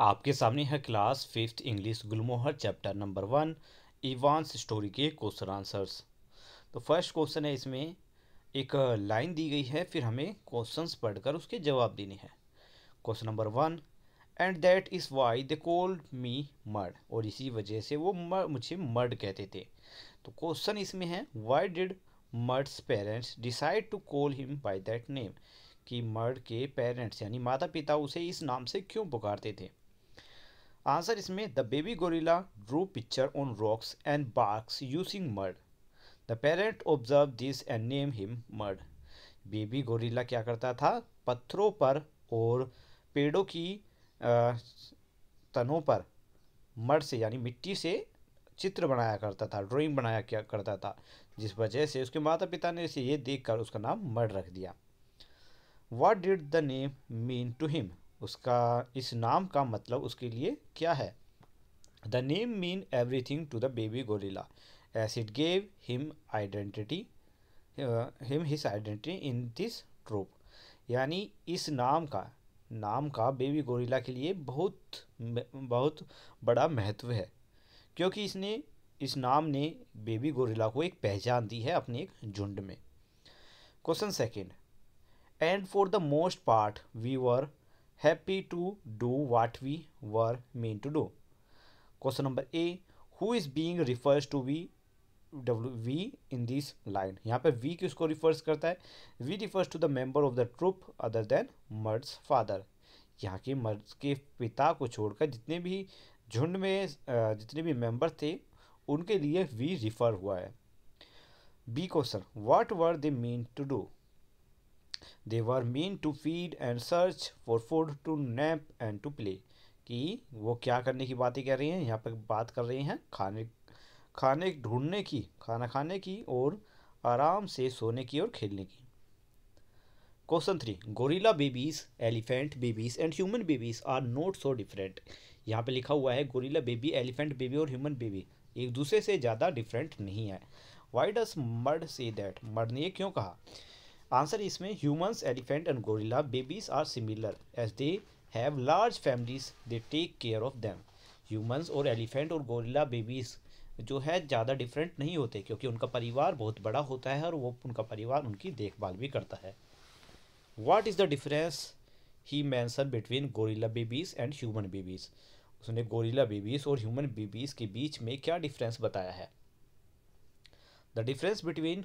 आपके सामने है class fifth English Gulmohar chapter number one Evan's story के क्वेश्चन आंसर्स तो फर्स्ट क्वेश्चन है इसमें एक लाइन दी गई है फिर हमें क्वेश्चंस पढ़कर उसके जवाब देने हैं question number one and that is why they called me Murd और इसी वजह से वो मर, मुझे मर्ड कहते थे तो क्वेश्चन इसमें है why did Murd's parents decide to call him by that name कि मर्ड के पेरेंट्स यानी माता पिता उसे इस नाम से क्यों पुकारते थे आंसर इसमें the baby gorilla drew picture on rocks and barks using mud the parent observe this and name him Murd baby gorilla क्या करता था पत्थरों पर और पेड़ों की तनों पर मर्ड से यानी मिट्टी से चित्र बनाया करता था ड्राइंग बनाया क्या करता था जिस वजह से उसके माता पिता ने इसे ये देखकर उसका नाम मर्ड रख दिया what did the name mean to him उसका इस नाम का मतलब उसके लिए क्या है the name mean everything to the baby gorilla as it gave him identity him his identity in this troop यानी इस नाम का नाम का बेबी गोरिल्ला के लिए बहुत बहुत बड़ा महत्व है क्योंकि इसने इस नाम ने बेबी गोरिल्ला को एक पहचान दी है अपने एक झुंड में question second and for the most part we were happy to do what we were meant to do question number A who is being refers to we W we in this line यहाँ पर we किसको refers करता है we refers to the member of the troop other than Murd's father यहाँ के मर्द के पिता को छोड़कर जितने भी झुंड में जितने भी मेम्बर थे उनके लिए वी रिफर हुआ है B question what were they meant to do they were meant to feed and search for food to nap and to play कि वो क्या करने की बातें कह रही हैं यहाँ पर बात कर रही हैं खाने खाने ढूंढने की खाना खाने की और आराम से सोने की और खेलने की question three gorilla babies elephant babies and human babies are not so different यहाँ पे लिखा हुआ है गोरिल्ला बेबी एलिफेंट बेबी और ह्यूमन बेबी एक दूसरे से ज़्यादा डिफरेंट नहीं है why does Murd say that Murd ने ये क्यों कहा आंसर इसमें humans elephant and gorilla babies are similar as they have large families they take care of them humans और एलिफेंट और गोरिल्ला बेबीज जो है ज़्यादा डिफरेंट नहीं होते क्योंकि उनका परिवार बहुत बड़ा होता है और वो उनका परिवार उनकी देखभाल भी करता है what is the difference he mentions between gorilla babies and human babies उसने गोरिल्ला बेबीज़ और ह्यूमन बेबीज़ के बीच में क्या डिफरेंस बताया है the difference between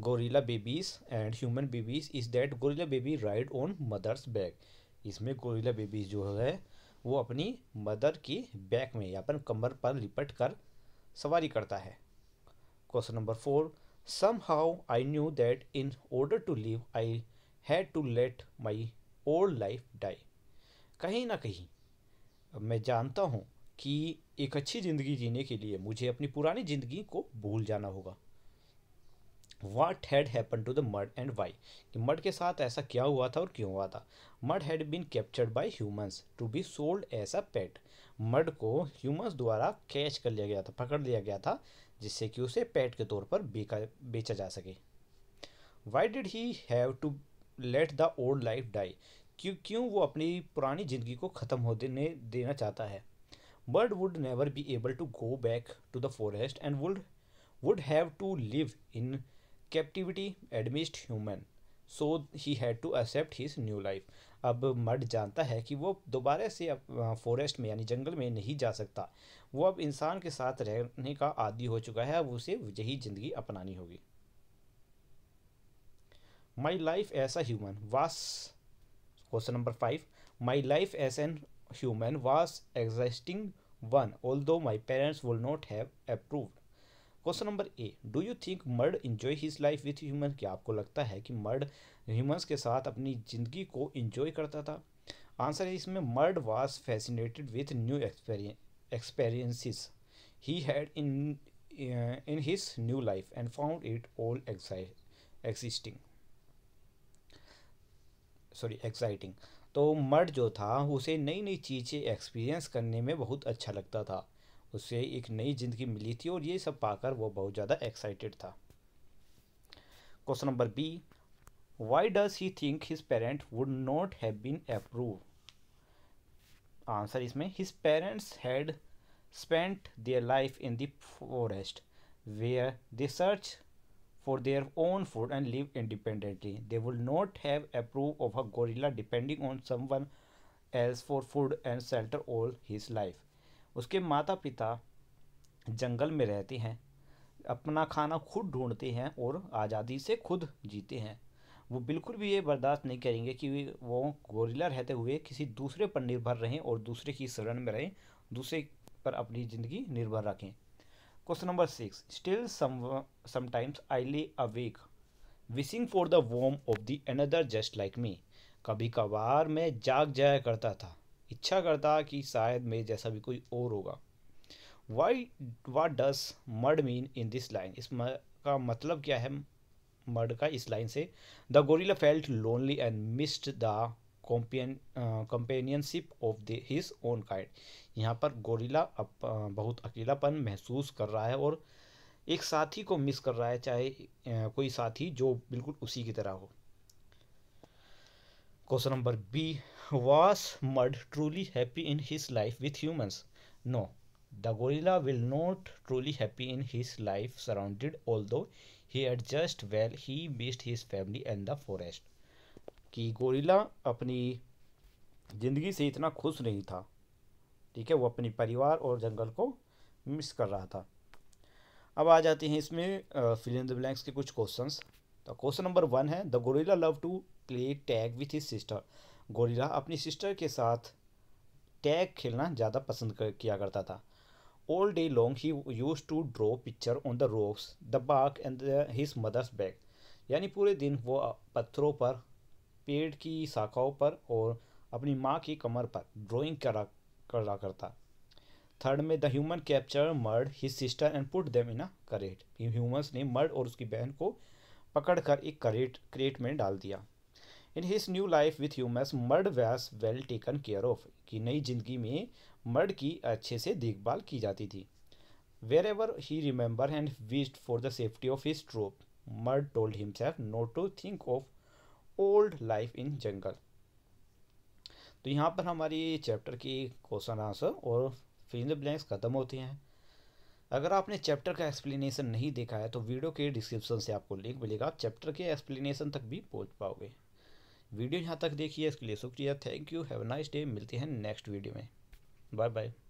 gorilla babies and human babies is that gorilla baby ride on mother's back इसमें gorilla babies जो है वो अपनी मदर की बैक में या अपन कमर पर लिपट कर सवारी करता है question number four somehow I knew that in order to live I had to let my old life die कहीं ना कहीं मैं जानता हूँ कि एक अच्छी ज़िंदगी जीने के लिए मुझे अपनी पुरानी ज़िंदगी को भूल जाना होगा what had happen to the mud and why कि मड के साथ ऐसा क्या हुआ था और क्यों हुआ था Mud had been captured by humans to be sold as a pet Mud को ह्यूमन्स द्वारा कैच कर लिया गया था पकड़ लिया गया था जिससे कि उसे पेट के तौर पर बेका बेचा जा सके why did he have to let the old life die क्यों क्यों वो अपनी पुरानी ज़िंदगी को ख़त्म हो देने देना चाहता है Murd would never be able to go back to the forest and would would have to live in captivity amidst human so he had to accept his new life अब मर्ड जानता है कि वो दोबारा से अब फॉरेस्ट में यानी जंगल में नहीं जा सकता वो अब इंसान के साथ रहने का आदि हो चुका है अब उसे यही ज़िंदगी अपनानी होगी my life as a human was question number five my life as an human was existing one although my parents would not have approved question number A do you think Murd enjoy his life with human क्या आपको लगता है कि mud humans के साथ अपनी ज़िंदगी को इन्जॉय करता था आंसर है इसमें Murd was fascinated with new experiences he had in in his new life and found it all existing sorry exciting तो मर्ड जो था उसे नई नई चीज़ें एक्सपीरियंस करने में बहुत अच्छा लगता था उसे एक नई जिंदगी मिली थी और ये सब पाकर वो बहुत ज़्यादा एक्साइटेड था question number B why does he think his parent would not have been approve answer इसमें his parents had spent their life in forest where they search for their own food and live independently they would not have approve of a gorilla depending on someone as for food and shelter all his life उसके माता पिता जंगल में रहते हैं अपना खाना खुद ढूंढते हैं और आज़ादी से खुद जीते हैं वो बिल्कुल भी ये बर्दाश्त नहीं करेंगे कि वो गोरिल्ला रहते हुए किसी दूसरे पर निर्भर रहें और दूसरे की शरण में रहें दूसरे पर अपनी ज़िंदगी निर्भर रखें question number six still sometimes I a awake wishing for the warm of the another just like me कभी कभार मैं जाग जाया करता था इच्छा करता कि शायद मेरे जैसा भी कोई और होगा why what does Murd mean in this line इस का मतलब क्या है मर्ड का इस लाइन से the gorilla felt lonely and missed the companion companionship of the his own kind यहाँ पर गोरिला uh, बहुत अकेलापन महसूस कर रहा है और एक साथी को मिस कर रहा है चाहे uh, कोई साथी जो बिल्कुल उसी की तरह हो question number B was Mud truly happy in his life with humans no the gorilla will not truly happy in his life surrounded although he adjust well he beast his family and the forest कि gorilla अपनी जिंदगी से इतना खुश नहीं था ठीक है वो अपने परिवार और जंगल को मिस कर रहा था अब आ जाते हैं इसमें फिल इन द ब्लैंक्स के कुछ क्वेश्चंस तो क्वेश्चन नंबर वन है the gorilla love to play tag with his sister gorilla अपनी सिस्टर के साथ टैग खेलना ज़्यादा पसंद कर, किया करता था all day long he use to draw picture on the rocks the bark and his mother's back यानी पूरे दिन वो पत्थरों पर पेड़ की शाखाओं पर और अपनी माँ की कमर पर ड्राइंग करा करा करता थर्ड में the human capture Murd his sister and put them in a crate humans ने मर्ड और उसकी बहन को पकड़कर एक करेट क्रेट में डाल दिया in his new life with humans Murd was well taken care of की नई जिंदगी में मर्ड की अच्छे से देखभाल की जाती थी whenever he remember and wished for the safety of his troop Murd told himself not to think of old life in jungle तो यहाँ पर हमारी चैप्टर की क्वेश्चन आंसर और फिल द ब्लैंक्स ख़त्म होते हैं अगर आपने चैप्टर का एक्सप्लेनेशन नहीं देखा है तो वीडियो के डिस्क्रिप्शन से आपको लिंक मिलेगा आप चैप्टर के एक्सप्लेनेशन तक भी पहुँच पाओगे वीडियो यहाँ तक देखिए इसके लिए शुक्रिया thank you have nice day मिलते हैं नेक्स्ट वीडियो में बाय बाय